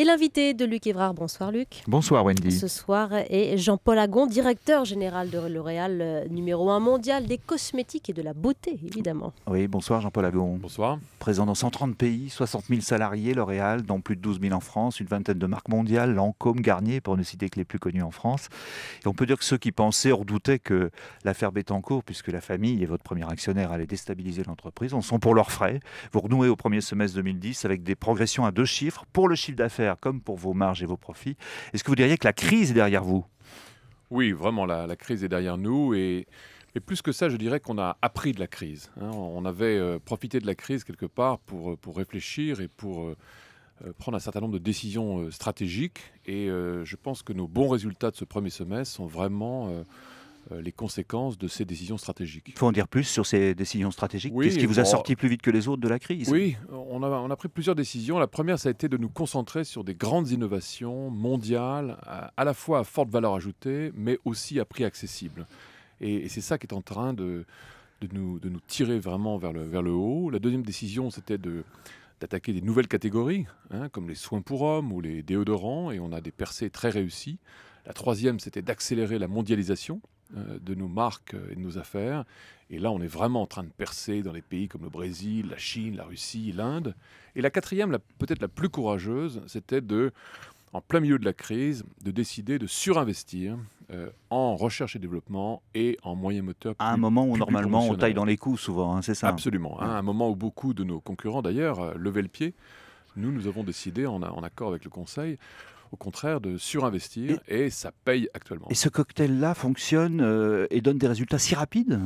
Et l'invité de Luc Évrard, bonsoir Luc. Bonsoir Wendy. Ce soir est Jean-Paul Agon, directeur général de L'Oréal euh, numéro un mondial des cosmétiques et de la beauté, évidemment. Oui, bonsoir Jean-Paul Agon. Bonsoir. Présent dans 130 pays, 60 000 salariés, L'Oréal, dont plus de 12 000 en France, une vingtaine de marques mondiales, Lancôme, Garnier, pour ne citer que les plus connus en France. Et on peut dire que ceux qui pensaient, redoutaient que l'affaire Bettencourt, puisque la famille est votre premier actionnaire allait déstabiliser l'entreprise, en sont pour leurs frais. Vous renouez au premier semestre 2010 avec des progressions à deux chiffres pour le chiffre d'affaires comme pour vos marges et vos profits. Est-ce que vous diriez que la crise est derrière vous Oui, vraiment, la, crise est derrière nous et... Et plus que ça, je dirais qu'on a appris de la crise. Hein. on avait euh, profité de la crise quelque part pour, euh, pour réfléchir et pour euh, prendre un certain nombre de décisions stratégiques. Et je pense que nos bons résultats de ce premier semestre sont vraiment euh, les conséquences de ces décisions stratégiques. Il faut en dire plus sur ces décisions stratégiques Qu'est-ce qui vous a sorti plus vite que les autres de la crise Oui, on a, on a pris plusieurs décisions. La première, ça a été de nous concentrer sur des grandes innovations mondiales, à, la fois à forte valeur ajoutée, mais aussi à prix accessible. Et, c'est ça qui est en train de, de, nous, tirer vraiment vers le, vers le haut. La deuxième décision, c'était de, d'attaquer des nouvelles catégories, hein, comme les soins pour hommes ou les déodorants, et on a des percées très réussies. La troisième, c'était d'accélérer la mondialisation, euh, de nos marques euh, et de nos affaires. Et là, on est vraiment en train de percer dans les pays comme le Brésil, la Chine, la Russie, l'Inde. Et la quatrième, peut-être la plus courageuse, c'était de, en plein milieu de la crise, de décider de surinvestir euh, en recherche et développement et en moyens moteurs. À un moment où normalement on taille dans les coups souvent, hein, c'est ça Absolument. Hein. à un moment où beaucoup de nos concurrents d'ailleurs levaient le pied, nous, nous avons décidé, en accord avec le Conseil, au contraire de surinvestir et, ça paye actuellement. Et ce cocktail-là fonctionne euh, et donne des résultats si rapides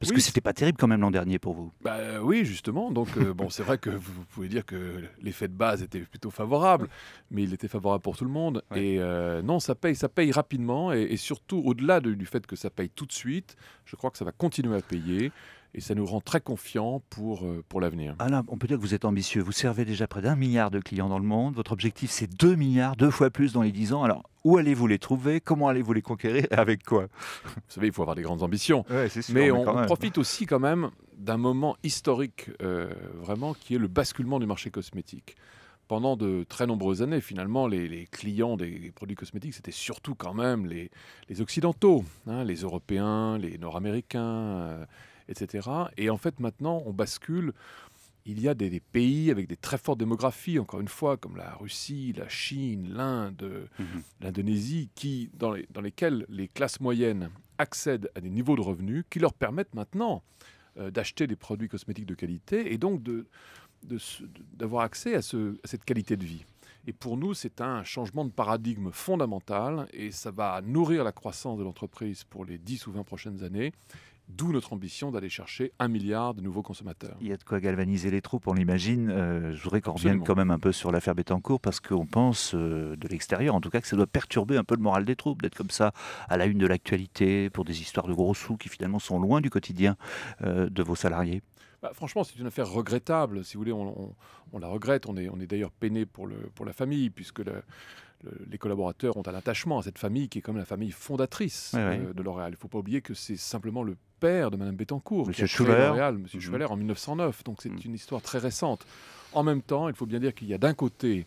parce que c'était pas terrible quand même l'an dernier pour vous. Bah euh, oui, justement. Donc euh, bon, c'est vrai que vous pouvez dire que l'effet de base était plutôt favorable, mais il était favorable pour tout le monde. Et non, ça paye, ça paye rapidement, et, surtout au-delà du fait que ça paye tout de suite, je crois que ça va continuer à payer et ça nous rend très confiants pour, euh, pour l'avenir. Alain, on peut dire que vous êtes ambitieux. Vous servez déjà près d'un milliard de clients dans le monde. Votre objectif, c'est 2 milliards, deux fois plus dans les 10 ans. Alors, où allez-vous les trouver Comment allez-vous les conquérir et Avec quoi Vous savez, il faut avoir des grandes ambitions. mais, on, profite aussi quand même d'un moment historique, euh, vraiment, qui est le basculement du marché cosmétique pendant de très nombreuses années, finalement, les, clients des, produits cosmétiques, c'était surtout quand même les, les Occidentaux, hein, les Européens, les Nord-Américains, euh, etc. Et en fait, maintenant, on bascule. Il y a des, pays avec des très fortes démographies, encore une fois, comme la Russie, la Chine, l'Inde, mhm. l'Indonésie, qui, dans, lesquels les classes moyennes accèdent à des niveaux de revenus qui leur permettent maintenant euh, d'acheter des produits cosmétiques de qualité et donc d'avoir accès à, à, cette qualité de vie. Et pour nous, c'est un changement de paradigme fondamental et ça va nourrir la croissance de l'entreprise pour les 10 ou 20 prochaines années D'où notre ambition d'aller chercher un milliard de nouveaux consommateurs. Il y a de quoi galvaniser les troupes, on l'imagine. Euh, je voudrais qu'on revienne quand même un peu sur l'affaire Bettencourt, parce qu'on pense, euh, de l'extérieur en tout cas, que ça doit perturber un peu le moral des troupes, d'être comme ça à la une de l'actualité, pour des histoires de gros sous qui finalement sont loin du quotidien euh, de vos salariés. Bah, franchement, c'est une affaire regrettable. Si vous voulez, on, la regrette. On est, d'ailleurs peiné pour, la famille, puisque les collaborateurs ont un attachement à cette famille qui est comme la famille fondatrice euh, de L'Oréal. Il ne faut pas oublier que c'est simplement le père de Mme Bettencourt, m. qui L'Oréal, mhm. en 1909. Donc c'est mhm. une histoire très récente. En même temps, il faut bien dire qu'il y a d'un côté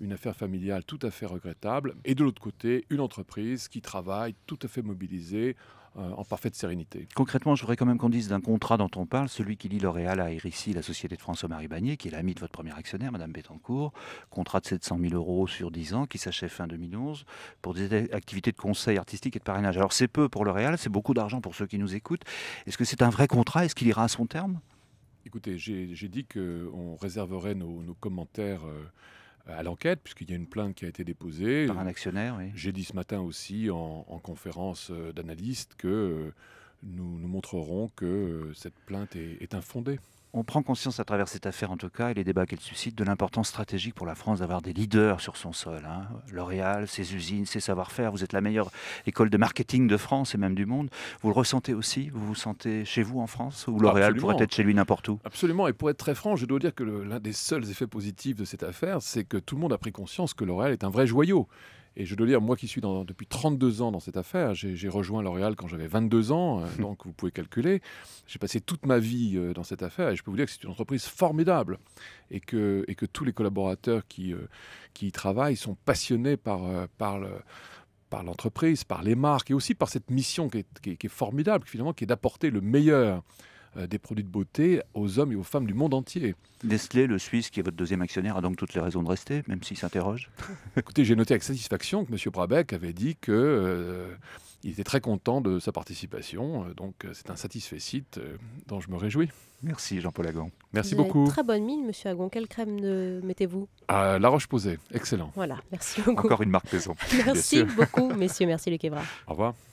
une affaire familiale tout à fait regrettable, et de l'autre côté, une entreprise qui travaille tout à fait mobilisée, euh, en parfaite sérénité. Concrètement, je voudrais quand même qu'on dise d'un contrat dont on parle, celui qui lie L'Oréal à RICI, la société de François-Marie Bagné, qui est l'ami de votre premier actionnaire, Madame Bettencourt, contrat de 700 000 euros sur 10 ans qui s'achève fin 2011 pour des activités de conseil artistique et de parrainage. Alors c'est peu pour L'Oréal, c'est beaucoup d'argent pour ceux qui nous écoutent. Est-ce que c'est un vrai contrat Est-ce qu'il ira à son terme Écoutez, j'ai dit qu'on réserverait nos, commentaires. Euh, à l'enquête, puisqu'il y a une plainte qui a été déposée. Par un actionnaire, oui. J'ai dit ce matin aussi en, conférence euh, d'analystes que euh, nous, nous montrerons que euh, cette plainte est infondée on prend conscience à travers cette affaire en tout cas et les débats qu'elle suscite de l'importance stratégique pour la France d'avoir des leaders sur son sol. Hein. L'Oréal, ses usines, ses savoir-faire, vous êtes la meilleure école de marketing de France et même du monde. Vous le ressentez aussi Vous vous sentez chez vous en France Ou L'Oréal pourrait être chez lui n'importe où Absolument, et pour être très franc, je dois dire que l'un des seuls effets positifs de cette affaire, c'est que tout le monde a pris conscience que L'Oréal est un vrai joyau et je dois dire, moi qui suis dans, depuis 32 ans dans cette affaire, j'ai rejoint L'Oréal quand j'avais 22 ans, euh, donc vous pouvez calculer. J'ai passé toute ma vie euh, dans cette affaire et je peux vous dire que c'est une entreprise formidable et que, et que tous les collaborateurs qui, euh, qui y travaillent sont passionnés par, par le par l'entreprise, par les marques et aussi par cette mission qui est, qui est formidable, finalement, qui est d'apporter le meilleur euh, des produits de beauté aux hommes et aux femmes du monde entier. Nestlé, le Suisse, qui est votre deuxième actionnaire, a donc toutes les raisons de rester, même s'il s'interroge Écoutez, j'ai noté avec satisfaction que M. Brabeck avait dit que... Euh, était très content de sa participation, euh, donc c'est un satisfait site dont je me réjouis. Merci Jean-Paul Agon. Merci beaucoup. très bonne mine, monsieur Agon. Quelle crème mettez-vous La Roche Posée. excellent. Voilà, merci beaucoup. Encore une marque maison. merci beaucoup, messieurs. Merci Luc Evra. Au revoir.